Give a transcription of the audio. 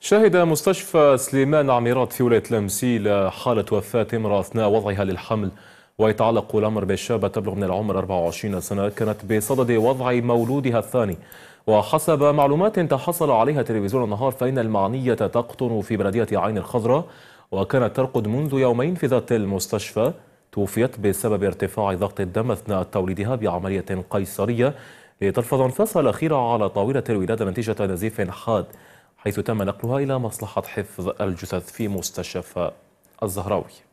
شهد مستشفى سليمان عميرات في ولاية لمسيل حالة وفاة امرأة أثناء وضعها للحمل ويتعلق الأمر بالشابة تبلغ من العمر 24 سنة كانت بصدد وضع مولودها الثاني وحسب معلومات تحصل عليها تلفزيون النهار فإن المعنية تقطن في بلدية عين الخضراء وكانت ترقد منذ يومين في ذات المستشفى توفيت بسبب ارتفاع ضغط الدم أثناء توليدها بعملية قيصرية لتلفظ انفاسها الأخيرة على طاولة الولادة نتيجة نزيف حاد حيث تم نقلها إلى مصلحة حفظ الجثث في مستشفى الزهراوي